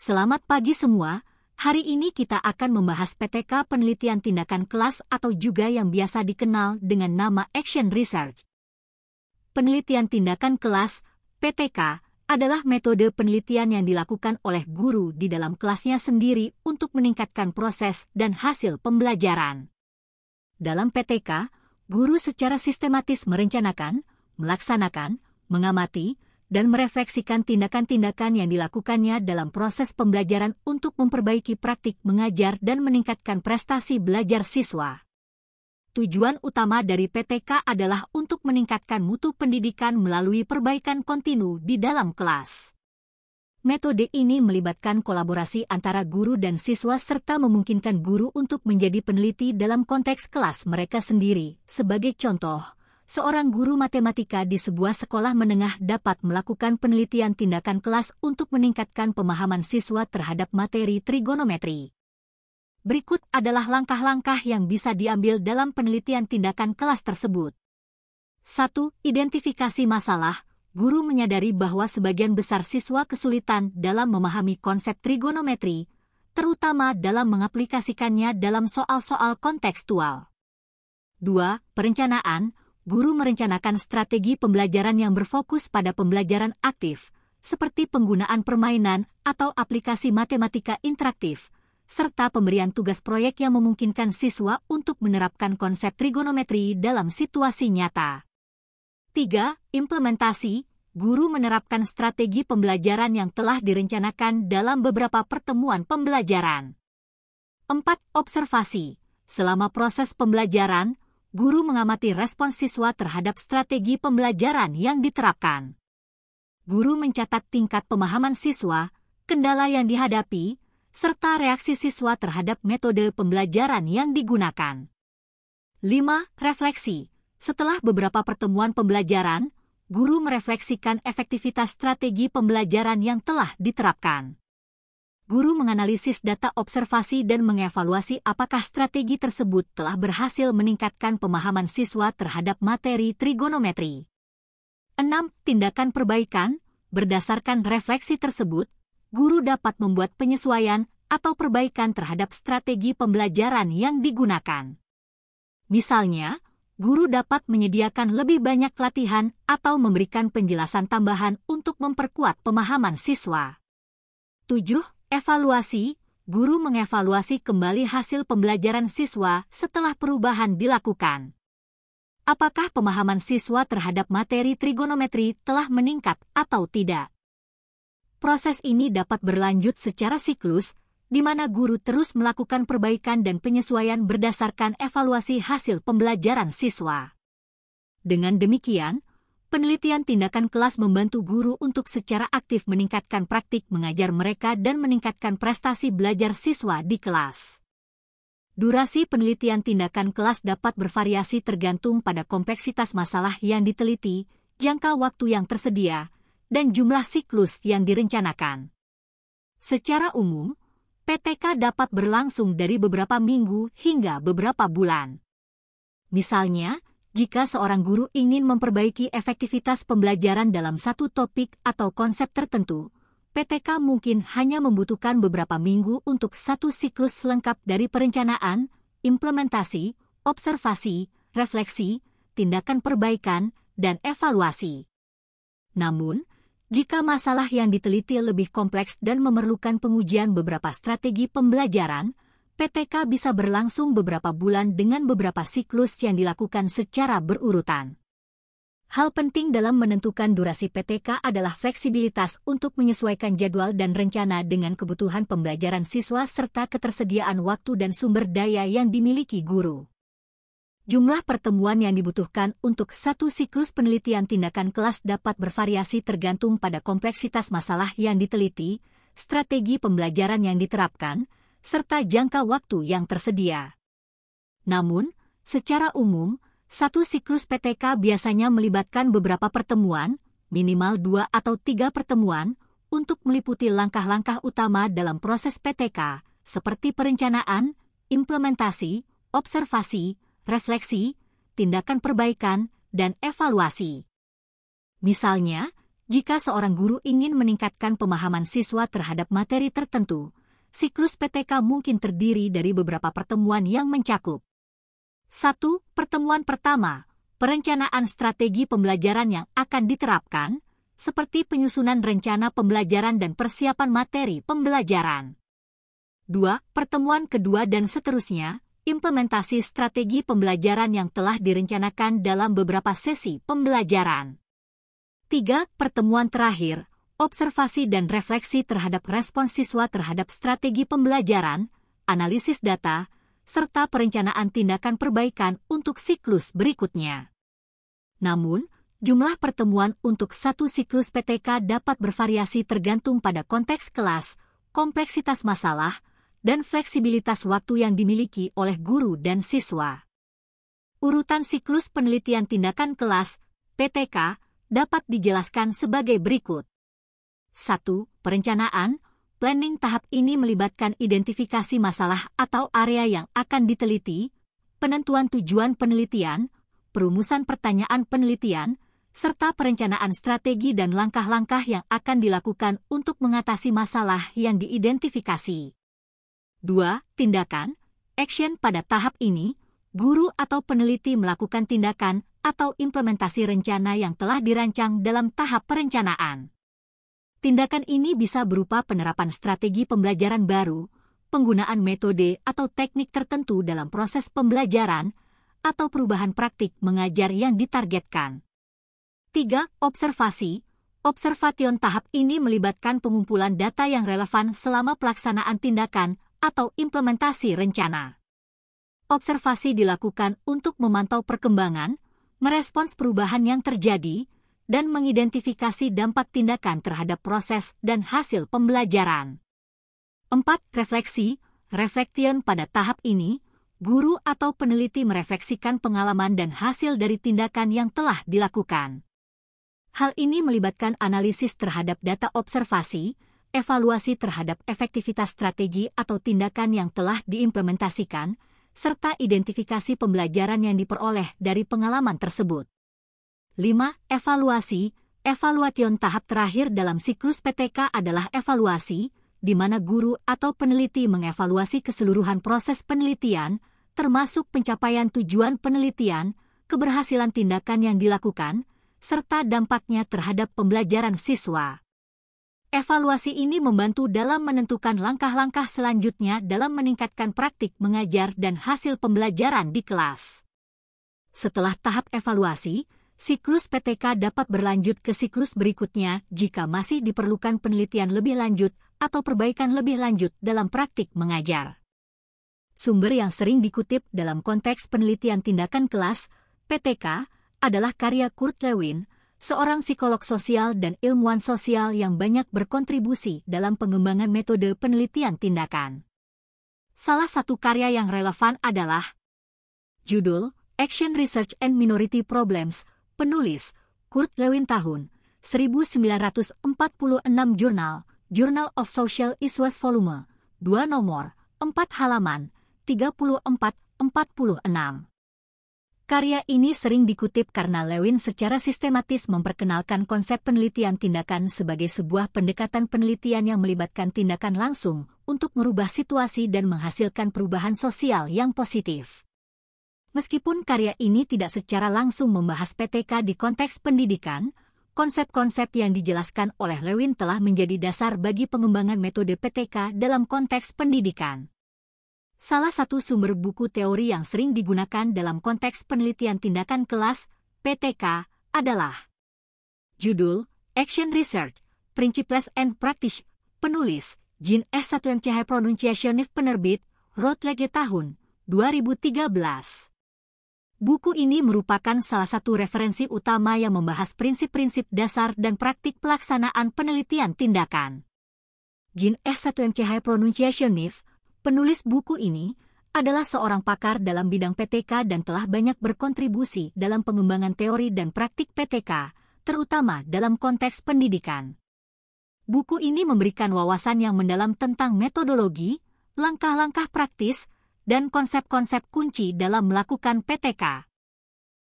Selamat pagi semua. Hari ini kita akan membahas PTK penelitian tindakan kelas atau juga yang biasa dikenal dengan nama action research. Penelitian tindakan kelas (PTK) adalah metode penelitian yang dilakukan oleh guru di dalam kelasnya sendiri untuk meningkatkan proses dan hasil pembelajaran. Dalam PTK, guru secara sistematis merencanakan, melaksanakan, mengamati, dan merefleksikan tindakan-tindakan yang dilakukannya dalam proses pembelajaran untuk memperbaiki praktik mengajar dan meningkatkan prestasi belajar siswa. Tujuan utama dari PTK adalah untuk meningkatkan mutu pendidikan melalui perbaikan kontinu di dalam kelas. Metode ini melibatkan kolaborasi antara guru dan siswa serta memungkinkan guru untuk menjadi peneliti dalam konteks kelas mereka sendiri. Sebagai contoh, seorang guru matematika di sebuah sekolah menengah dapat melakukan penelitian tindakan kelas untuk meningkatkan pemahaman siswa terhadap materi trigonometri. Berikut adalah langkah-langkah yang bisa diambil dalam penelitian tindakan kelas tersebut. 1. Identifikasi masalah. Guru menyadari bahwa sebagian besar siswa kesulitan dalam memahami konsep trigonometri, terutama dalam mengaplikasikannya dalam soal-soal kontekstual. 2. Perencanaan guru merencanakan strategi pembelajaran yang berfokus pada pembelajaran aktif, seperti penggunaan permainan atau aplikasi matematika interaktif, serta pemberian tugas proyek yang memungkinkan siswa untuk menerapkan konsep trigonometri dalam situasi nyata. 3. Implementasi Guru menerapkan strategi pembelajaran yang telah direncanakan dalam beberapa pertemuan pembelajaran. 4. Observasi Selama proses pembelajaran, guru mengamati respons siswa terhadap strategi pembelajaran yang diterapkan. Guru mencatat tingkat pemahaman siswa, kendala yang dihadapi, serta reaksi siswa terhadap metode pembelajaran yang digunakan. 5. Refleksi Setelah beberapa pertemuan pembelajaran, guru merefleksikan efektivitas strategi pembelajaran yang telah diterapkan guru menganalisis data observasi dan mengevaluasi apakah strategi tersebut telah berhasil meningkatkan pemahaman siswa terhadap materi trigonometri. 6. Tindakan perbaikan Berdasarkan refleksi tersebut, guru dapat membuat penyesuaian atau perbaikan terhadap strategi pembelajaran yang digunakan. Misalnya, guru dapat menyediakan lebih banyak latihan atau memberikan penjelasan tambahan untuk memperkuat pemahaman siswa. 7. Evaluasi, guru mengevaluasi kembali hasil pembelajaran siswa setelah perubahan dilakukan. Apakah pemahaman siswa terhadap materi trigonometri telah meningkat atau tidak? Proses ini dapat berlanjut secara siklus, di mana guru terus melakukan perbaikan dan penyesuaian berdasarkan evaluasi hasil pembelajaran siswa. Dengan demikian, penelitian tindakan kelas membantu guru untuk secara aktif meningkatkan praktik mengajar mereka dan meningkatkan prestasi belajar siswa di kelas. Durasi penelitian tindakan kelas dapat bervariasi tergantung pada kompleksitas masalah yang diteliti, jangka waktu yang tersedia, dan jumlah siklus yang direncanakan. Secara umum, PTK dapat berlangsung dari beberapa minggu hingga beberapa bulan. Misalnya, jika seorang guru ingin memperbaiki efektivitas pembelajaran dalam satu topik atau konsep tertentu, PTK mungkin hanya membutuhkan beberapa minggu untuk satu siklus lengkap dari perencanaan, implementasi, observasi, refleksi, tindakan perbaikan, dan evaluasi. Namun, jika masalah yang diteliti lebih kompleks dan memerlukan pengujian beberapa strategi pembelajaran, PTK bisa berlangsung beberapa bulan dengan beberapa siklus yang dilakukan secara berurutan. Hal penting dalam menentukan durasi PTK adalah fleksibilitas untuk menyesuaikan jadwal dan rencana dengan kebutuhan pembelajaran siswa serta ketersediaan waktu dan sumber daya yang dimiliki guru. Jumlah pertemuan yang dibutuhkan untuk satu siklus penelitian tindakan kelas dapat bervariasi tergantung pada kompleksitas masalah yang diteliti, strategi pembelajaran yang diterapkan, serta jangka waktu yang tersedia. Namun, secara umum, satu siklus PTK biasanya melibatkan beberapa pertemuan, minimal dua atau tiga pertemuan, untuk meliputi langkah-langkah utama dalam proses PTK, seperti perencanaan, implementasi, observasi, refleksi, tindakan perbaikan, dan evaluasi. Misalnya, jika seorang guru ingin meningkatkan pemahaman siswa terhadap materi tertentu, siklus PTK mungkin terdiri dari beberapa pertemuan yang mencakup 1. Pertemuan pertama, perencanaan strategi pembelajaran yang akan diterapkan, seperti penyusunan rencana pembelajaran dan persiapan materi pembelajaran. 2. Pertemuan kedua dan seterusnya, implementasi strategi pembelajaran yang telah direncanakan dalam beberapa sesi pembelajaran. 3. Pertemuan terakhir, observasi dan refleksi terhadap respon siswa terhadap strategi pembelajaran, analisis data, serta perencanaan tindakan perbaikan untuk siklus berikutnya. Namun, jumlah pertemuan untuk satu siklus PTK dapat bervariasi tergantung pada konteks kelas, kompleksitas masalah, dan fleksibilitas waktu yang dimiliki oleh guru dan siswa. Urutan siklus penelitian tindakan kelas (PTK) dapat dijelaskan sebagai berikut. 1. Perencanaan Planning tahap ini melibatkan identifikasi masalah atau area yang akan diteliti, penentuan tujuan penelitian, perumusan pertanyaan penelitian, serta perencanaan strategi dan langkah-langkah yang akan dilakukan untuk mengatasi masalah yang diidentifikasi. 2. Tindakan Action pada tahap ini, guru atau peneliti melakukan tindakan atau implementasi rencana yang telah dirancang dalam tahap perencanaan. Tindakan ini bisa berupa penerapan strategi pembelajaran baru, penggunaan metode atau teknik tertentu dalam proses pembelajaran, atau perubahan praktik mengajar yang ditargetkan. 3. Observasi Observation tahap ini melibatkan pengumpulan data yang relevan selama pelaksanaan tindakan atau implementasi rencana. Observasi dilakukan untuk memantau perkembangan, merespons perubahan yang terjadi, dan mengidentifikasi dampak tindakan terhadap proses dan hasil pembelajaran. 4. Refleksi Reflection pada tahap ini, guru atau peneliti merefleksikan pengalaman dan hasil dari tindakan yang telah dilakukan. Hal ini melibatkan analisis terhadap data observasi, evaluasi terhadap efektivitas strategi atau tindakan yang telah diimplementasikan, serta identifikasi pembelajaran yang diperoleh dari pengalaman tersebut. 5. Evaluasi Evaluation tahap terakhir dalam siklus PTK adalah evaluasi, di mana guru atau peneliti mengevaluasi keseluruhan proses penelitian, termasuk pencapaian tujuan penelitian, keberhasilan tindakan yang dilakukan, serta dampaknya terhadap pembelajaran siswa. Evaluasi ini membantu dalam menentukan langkah-langkah selanjutnya dalam meningkatkan praktik mengajar dan hasil pembelajaran di kelas. Setelah tahap evaluasi, siklus PTK dapat berlanjut ke siklus berikutnya jika masih diperlukan penelitian lebih lanjut atau perbaikan lebih lanjut dalam praktik mengajar. Sumber yang sering dikutip dalam konteks penelitian tindakan kelas PTK adalah karya Kurt Lewin, seorang psikolog sosial dan ilmuwan sosial yang banyak berkontribusi dalam pengembangan metode penelitian tindakan. Salah satu karya yang relevan adalah judul Action Research and Minority Problems Penulis, Kurt Lewin tahun 1946 Jurnal, Journal of Social Issues Volume, 2 nomor, 4 halaman, 34-46. Karya ini sering dikutip karena Lewin secara sistematis memperkenalkan konsep penelitian tindakan sebagai sebuah pendekatan penelitian yang melibatkan tindakan langsung untuk merubah situasi dan menghasilkan perubahan sosial yang positif. Meskipun karya ini tidak secara langsung membahas PTK di konteks pendidikan, konsep-konsep yang dijelaskan oleh Lewin telah menjadi dasar bagi pengembangan metode PTK dalam konteks pendidikan. Salah satu sumber buku teori yang sering digunakan dalam konteks penelitian tindakan kelas PTK adalah judul Action Research, Principles and Practice, penulis Jin s Cahaya Pronunciation Pronunciationif penerbit, Routledge tahun 2013. Buku ini merupakan salah satu referensi utama yang membahas prinsip-prinsip dasar dan praktik pelaksanaan penelitian tindakan. Jin S1MCH Nif, penulis buku ini, adalah seorang pakar dalam bidang PTK dan telah banyak berkontribusi dalam pengembangan teori dan praktik PTK, terutama dalam konteks pendidikan. Buku ini memberikan wawasan yang mendalam tentang metodologi, langkah-langkah praktis, dan konsep-konsep kunci dalam melakukan PTK.